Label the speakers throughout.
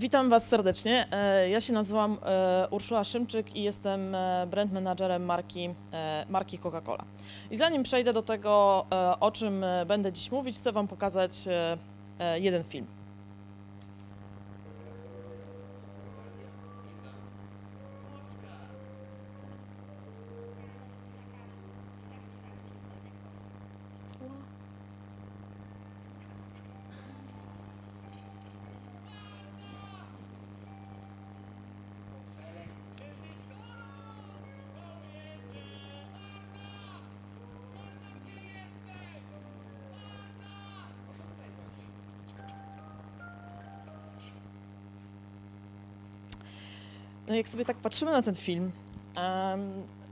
Speaker 1: Witam Was serdecznie. E, ja się nazywam e, Urszula Szymczyk i jestem e, brand managerem marki, marki Coca-Cola. I zanim przejdę do tego, o czym będę dziś mówić, chcę Wam pokazać jeden film. no jak sobie tak patrzymy na ten film,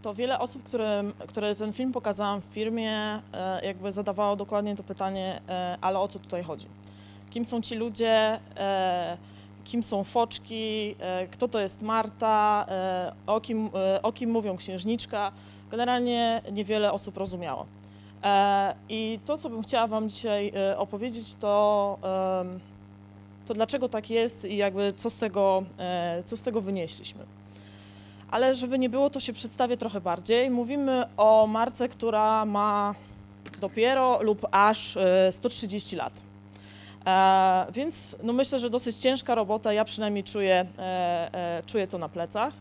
Speaker 1: to wiele osób, które, które ten film pokazałam w firmie, e, jakby zadawało dokładnie to pytanie, e, ale o co tutaj chodzi? Kim są ci ludzie? E, kim są foczki? Kto to jest Marta? O kim, o kim mówią księżniczka? Generalnie niewiele osób rozumiało. I to, co bym chciała Wam dzisiaj opowiedzieć, to to dlaczego tak jest i jakby co z tego, e, co z tego wynieśliśmy. Ale żeby nie było, to się przedstawię trochę bardziej. Mówimy o marce, która ma dopiero lub aż 130 e, lat. E, więc no myślę, że dosyć ciężka robota, ja przynajmniej czuję, czuję to na plecach.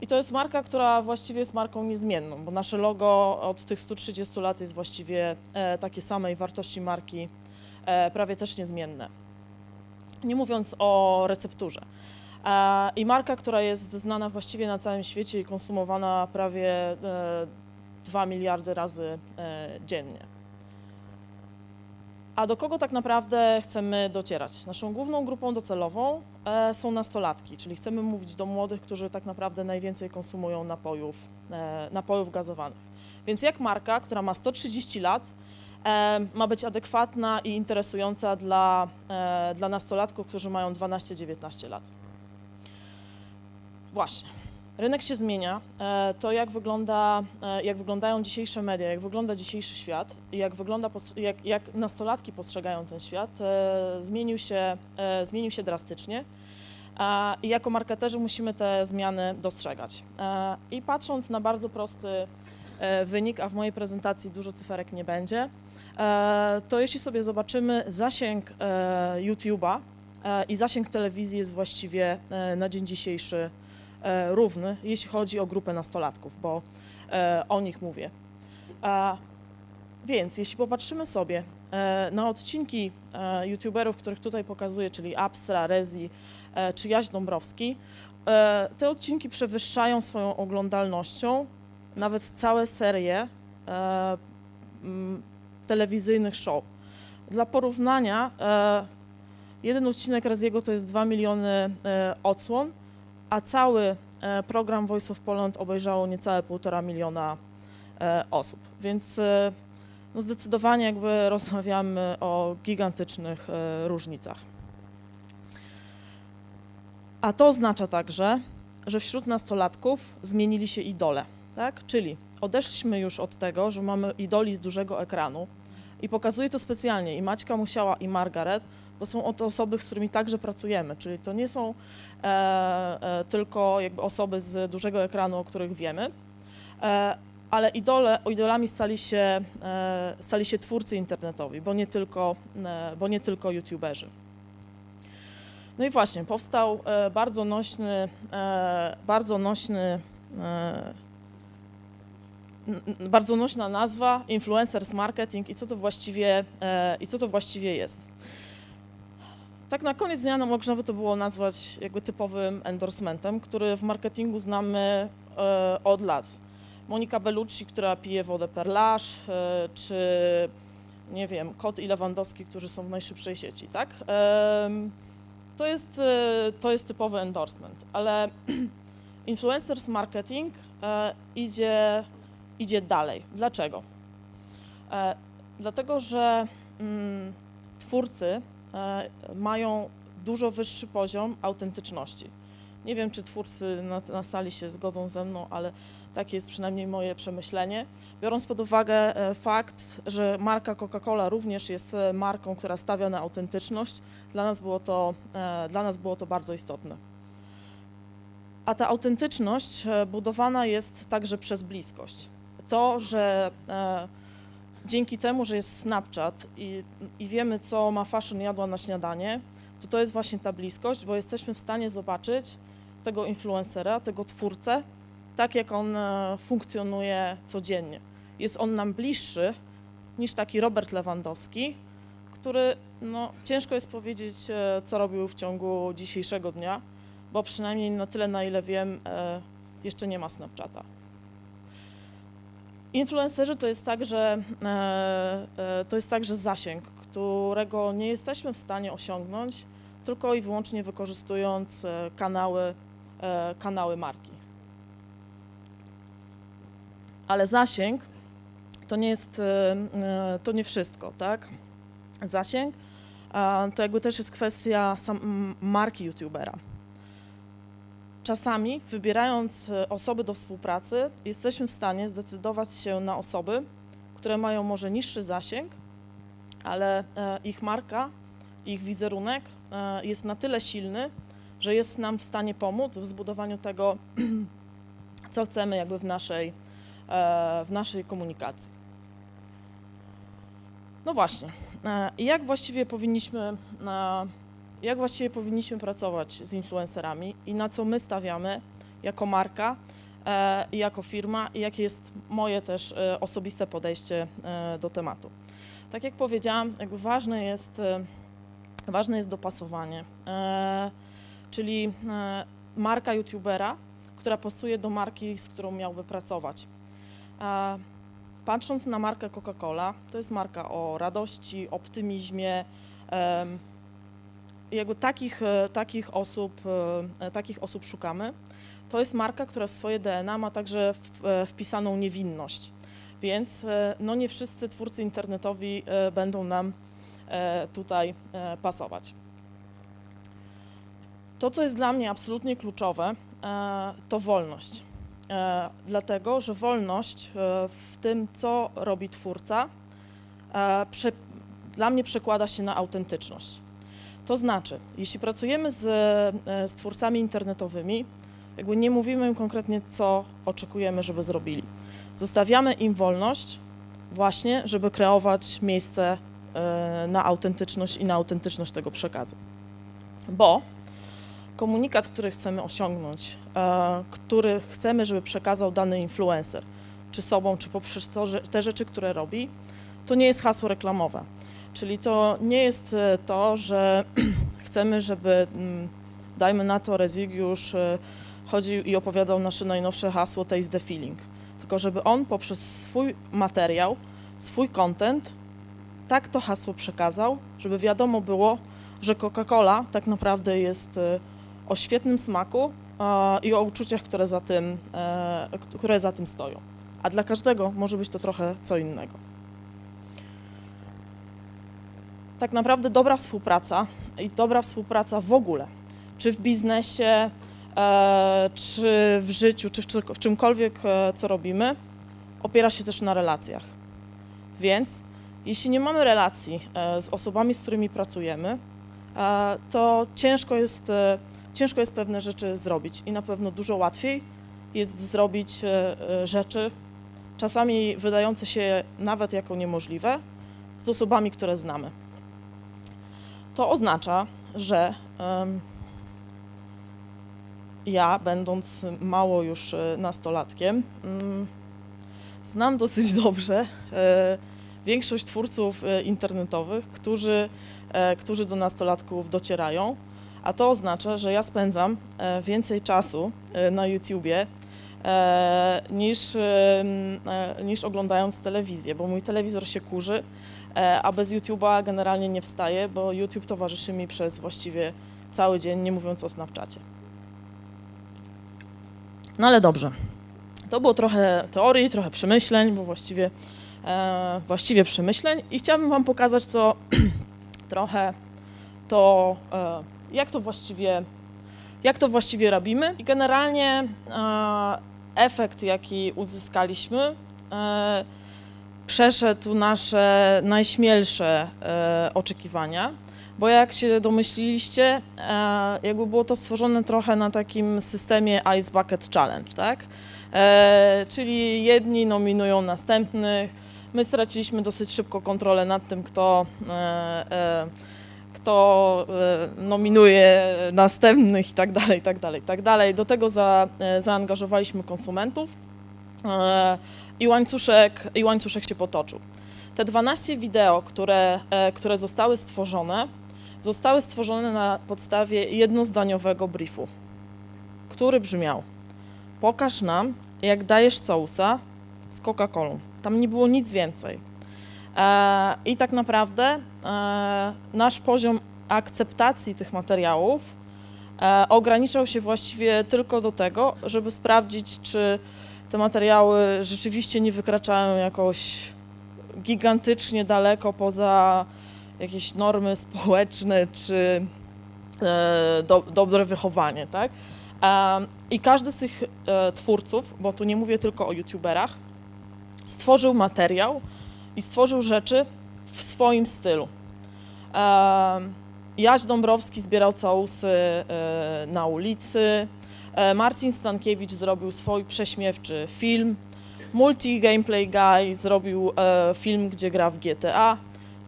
Speaker 1: I to jest marka, która właściwie jest marką niezmienną, bo nasze logo od tych 130 lat jest właściwie takie samej wartości marki, prawie też niezmienne nie mówiąc o recepturze. E, I marka, która jest znana właściwie na całym świecie i konsumowana prawie 2 e, miliardy razy e, dziennie. A do kogo tak naprawdę chcemy docierać? Naszą główną grupą docelową są nastolatki, czyli chcemy mówić do młodych, którzy tak naprawdę najwięcej konsumują napojów, napojów gazowanych. Więc jak marka, która ma 130 lat, E, ma być adekwatna i interesująca dla, e, dla nastolatków, którzy mają 12-19 lat. Właśnie. Rynek się zmienia. E, to, jak, wygląda, jak wyglądają dzisiejsze media, jak wygląda dzisiejszy świat, jak, wygląda, jak, jak nastolatki postrzegają ten świat, zmienił się, zmienił się drastycznie. I jako marketerzy musimy te zmiany dostrzegać. I patrząc na bardzo prosty E, wynik, a w mojej prezentacji dużo cyferek nie będzie, e, to jeśli sobie zobaczymy zasięg e, YouTube'a i zasięg telewizji jest właściwie na dzień dzisiejszy równy, jeśli chodzi o grupę nastolatków, bo o nich mówię. Więc jeśli popatrzymy sobie na odcinki youtuberów, których tutaj pokazuję, czyli Abstra, Rezi czy Jaś Dąbrowski, te odcinki przewyższają swoją oglądalnością nawet całe serie e, m, telewizyjnych show. Dla porównania, e, jeden odcinek raz jego to jest 2 miliony e, odsłon, a cały e, program Voice of Poland obejrzało niecałe 1,5 miliona e, osób. Więc e, no zdecydowanie jakby rozmawiamy o gigantycznych różnicach. A to oznacza także, że wśród nastolatków zmienili się idole. Tak? Czyli odeszliśmy już od tego, że mamy idoli z dużego ekranu i pokazuję to specjalnie. I Maćka musiała, i Margaret, bo są to osoby, z którymi także pracujemy, czyli to nie są e, e, tylko jakby osoby z dużego ekranu, o których wiemy, e, ale idole, idolami stali się, e, stali się twórcy internetowi, bo nie tylko, e, bo nie tylko youtuberzy. No i właśnie, powstał e, bardzo nośny, bardzo nośny bardzo nośna nazwa influencers marketing i co to właściwie, e, i co to właściwie jest. Tak na koniec dnia można by to było nazwać jakby typowym endorsementem, który w marketingu znamy e, od lat. Monika Bellucci, która pije wodę Perlaż, e, czy nie wiem, Kot i Lewandowski, którzy są w najszybszej sieci, tak? To jest, to jest typowy endorsement, ale influencers marketing idzie idzie dalej. Dlaczego? E, dlatego, że mm, twórcy e, mają dużo wyższy poziom autentyczności. Nie wiem, czy twórcy na, na, sali się zgodzą ze mną, ale takie jest przynajmniej moje przemyślenie. Biorąc pod uwagę e, fakt, że marka Coca-Cola również jest e, marką, która stawia na autentyczność, dla nas było to, e, dla nas było to bardzo istotne. A ta autentyczność budowana jest także przez bliskość to, że e, dzięki temu, że jest Snapchat i, i wiemy, co ma fashion jadła na śniadanie, to to jest właśnie ta bliskość, bo jesteśmy w stanie zobaczyć tego influencera, tego twórcę, tak jak on e, funkcjonuje codziennie. Jest on nam bliższy niż taki Robert Lewandowski, który no, ciężko jest powiedzieć, e, co robił w ciągu dzisiejszego dnia, bo przynajmniej na tyle, na ile wiem, e, jeszcze nie ma Snapchata. Influencerzy to jest także, e, e, to jest także zasięg, którego nie jesteśmy w stanie osiągnąć tylko i wyłącznie wykorzystując e, kanały, kanały marki. Ale zasięg to nie jest, to nie wszystko, tak? Zasięg to jakby też jest kwestia marki youtubera. Czasami, wybierając e, osoby do współpracy, jesteśmy w stanie zdecydować się na osoby, które mają może niższy zasięg, ale e, ich marka, ich wizerunek e, jest na tyle silny, że jest nam w stanie pomóc w zbudowaniu tego, co chcemy jakby w naszej, w naszej komunikacji. No właśnie, jak właściwie powinniśmy jak właściwie powinniśmy pracować z influencerami i na co my stawiamy jako marka e, i jako firma i jakie jest moje też e, osobiste podejście e, do tematu. Tak jak powiedziałam, jakby ważne jest, ważne jest dopasowanie, czyli marka youtubera, która pasuje do marki, z którą miałby pracować. Patrząc na markę Coca-Cola, to jest marka o radości, optymizmie, jakby takich, e, takich, osób, e, e, takich osób szukamy. To jest marka, która w swoje DNA ma także wpisaną niewinność. Więc no nie wszyscy twórcy internetowi będą nam tutaj pasować. To, co jest dla mnie absolutnie kluczowe, to wolność. Dlatego, że wolność w tym, co robi twórca, dla mnie przekłada się na autentyczność. To znaczy, jeśli pracujemy z, e, z twórcami internetowymi, jakby nie mówimy im konkretnie, co oczekujemy, żeby zrobili. Zostawiamy im wolność właśnie, żeby kreować miejsce e, na autentyczność i na autentyczność tego przekazu. Bo komunikat, który chcemy osiągnąć, e, który chcemy, żeby przekazał dany influencer, czy sobą, czy poprzez to, te rzeczy, które robi, to nie jest hasło reklamowe. Czyli to nie jest e, to, że chcemy, żeby mm, dajmy na to Rezygiusz e, chodził i opowiadał nasze najnowsze hasło Taste the Feeling, tylko żeby on poprzez swój materiał, swój content tak to hasło przekazał, żeby wiadomo było, że Coca-Cola tak naprawdę jest e, o świetnym smaku i o uczuciach, które za tym, które za tym stoją. A dla każdego może być to trochę co innego tak naprawdę dobra współpraca i dobra współpraca w ogóle, czy w biznesie, e, czy w życiu, czy w czymkolwiek, e, co robimy, opiera się też na relacjach. Więc jeśli nie mamy relacji e, z osobami, z którymi pracujemy, to ciężko jest, ciężko jest pewne rzeczy zrobić i na pewno dużo łatwiej jest zrobić rzeczy, czasami wydające się nawet jako niemożliwe, z osobami, które znamy to oznacza, że ja, będąc mało już e, nastolatkiem, mm, znam dosyć dobrze e, większość twórców e, internetowych, którzy, którzy do nastolatków docierają, a to oznacza, że ja spędzam więcej czasu na YouTubie niż, niż oglądając telewizję, bo mój telewizor się kurzy, E, a bez YouTube'a generalnie nie wstaję, bo YouTube towarzyszy mi przez właściwie cały dzień, nie mówiąc o Snapchacie. No ale dobrze. To było trochę teorii, trochę przemyśleń, bo właściwie, e, właściwie przemyśleń i chciałabym Wam pokazać to trochę to, e, jak to właściwie jak to właściwie robimy i generalnie e, efekt, jaki uzyskaliśmy, e, przeszedł nasze najśmielsze e, oczekiwania, bo jak się domyśliliście, e, jakby było to stworzone trochę na takim systemie Ice Bucket Challenge, tak? E, czyli jedni nominują następnych. My straciliśmy dosyć szybko kontrolę nad tym, kto kto nominuje następnych i tak dalej, i tak dalej, i tak dalej. Do tego za, zaangażowaliśmy konsumentów i łańcuszek, i łańcuszek się potoczył. Te 12 wideo, które, e, które zostały stworzone, zostały stworzone na podstawie jednozdaniowego briefu, który brzmiał: Pokaż nam, jak dajesz sousa z Coca-Colą. Tam nie było nic więcej. E, I tak naprawdę e, nasz poziom akceptacji tych materiałów ograniczał się właściwie tylko do tego, żeby sprawdzić, czy te materiały rzeczywiście nie wykraczają jakoś gigantycznie daleko poza jakieś normy społeczne czy e, do, dobre wychowanie, tak? E, I każdy z tych e, twórców, bo tu nie mówię tylko o youtuberach, stworzył materiał i stworzył rzeczy w swoim stylu. Jaś Dąbrowski zbierał całusy na ulicy, E, Marcin Stankiewicz zrobił swój prześmiewczy film. Multi Gameplay Guy zrobił e, film, gdzie gra w GTA.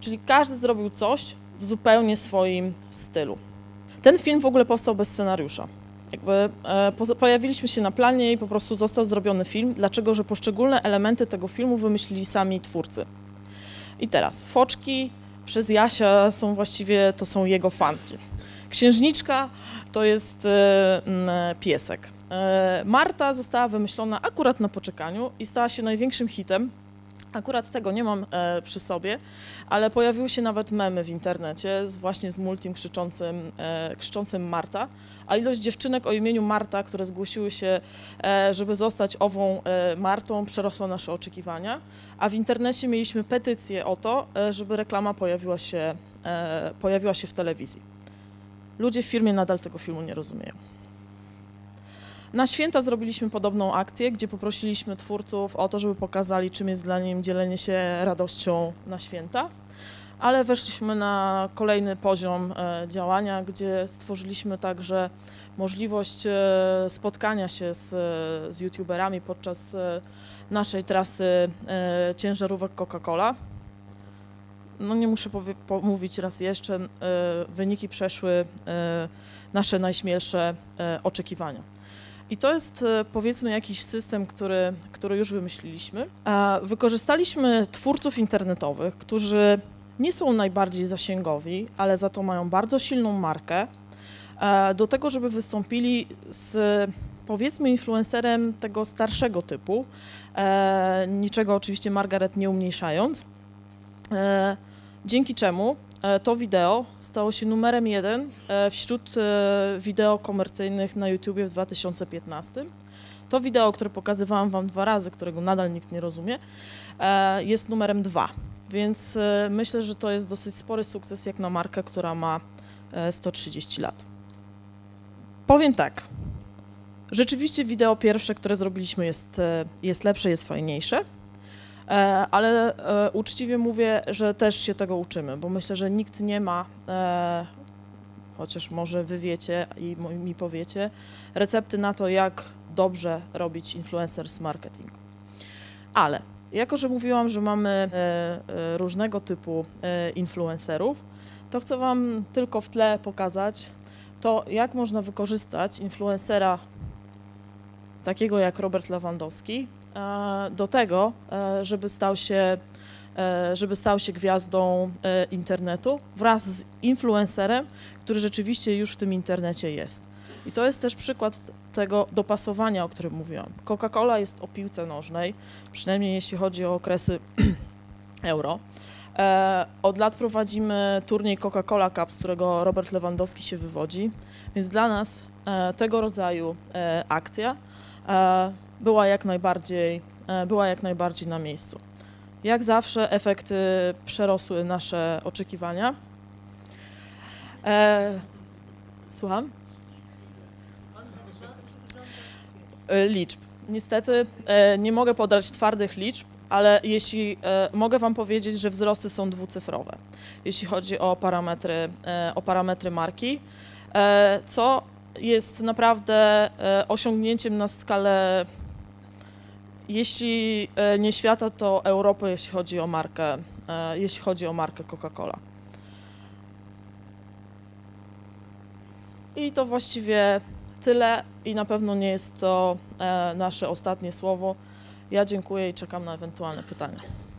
Speaker 1: Czyli każdy zrobił coś w zupełnie swoim stylu. Ten film w ogóle powstał bez scenariusza. Jakby, e, pojawiliśmy się na planie i po prostu został zrobiony film, dlaczego, że poszczególne elementy tego filmu wymyślili sami twórcy. I teraz, foczki przez Jasia są właściwie, to są jego fanki. Księżniczka to jest e, piesek. E, Marta została wymyślona akurat na poczekaniu i stała się największym hitem. Akurat tego nie mam e, przy sobie, ale pojawiły się nawet memy w internecie z, właśnie z multim krzyczącym, krzyczącym Marta, a ilość dziewczynek o imieniu Marta, które zgłosiły się, żeby zostać ową Martą, przerosła nasze oczekiwania, a w internecie mieliśmy petycję o to, żeby reklama pojawiła się, pojawiła się w telewizji. Ludzie w firmie nadal tego filmu nie rozumieją. Na święta zrobiliśmy podobną akcję, gdzie poprosiliśmy twórców o to, żeby pokazali, czym jest dla nich dzielenie się radością na święta, ale weszliśmy na kolejny poziom e, działania, gdzie stworzyliśmy także możliwość e, spotkania się z, e, z YouTuberami podczas naszej trasy ciężarówek Coca-Cola no nie muszę pomówić raz jeszcze, y, wyniki przeszły y, nasze najśmielsze y, oczekiwania. I to jest powiedzmy jakiś system, który, który już wymyśliliśmy. A wykorzystaliśmy twórców internetowych, którzy nie są najbardziej zasięgowi, ale za to mają bardzo silną markę, do tego, żeby wystąpili z powiedzmy influencerem tego starszego typu, niczego oczywiście Margaret nie umniejszając dzięki czemu e, to wideo stało się numerem jeden e, wśród e, wideo komercyjnych na YouTubie w 2015. To wideo, które pokazywałam Wam dwa razy, którego nadal nikt nie rozumie, jest numerem dwa. Więc myślę, że to jest dosyć spory sukces jak na markę, która ma 130 lat. Powiem tak. Rzeczywiście wideo pierwsze, które zrobiliśmy jest, jest lepsze, jest fajniejsze. E, ale e, uczciwie mówię, że też się tego uczymy, bo myślę, że nikt nie ma, e, chociaż może wy wiecie i mi powiecie, recepty na to, jak dobrze robić influencers marketing. Ale jako, że mówiłam, że mamy różnego typu influencerów, to chcę Wam tylko w tle pokazać to, jak można wykorzystać influencera takiego jak Robert Lewandowski E, do tego, e, żeby stał się e, żeby stał się gwiazdą internetu wraz z influencerem, który rzeczywiście już w tym internecie jest. I to jest też przykład tego dopasowania, o którym mówiłam. Coca-Cola jest o piłce nożnej, przynajmniej jeśli chodzi o okresy euro. Od lat prowadzimy turniej Coca-Cola Cup, z którego Robert Lewandowski się wywodzi, więc dla nas tego rodzaju akcja była jak najbardziej, e, była jak najbardziej na miejscu. Jak zawsze efekty przerosły nasze oczekiwania. E, słucham? E, liczb. Niestety e, nie mogę podać twardych liczb, ale jeśli mogę Wam powiedzieć, że wzrosty są dwucyfrowe, jeśli chodzi o parametry, o parametry marki, co jest naprawdę osiągnięciem na skalę jeśli e, nie świata, to Europy, jeśli chodzi o markę, e, jeśli chodzi o markę Coca-Cola. I to właściwie tyle i na pewno nie jest to e, nasze ostatnie słowo. Ja dziękuję i czekam na ewentualne pytania.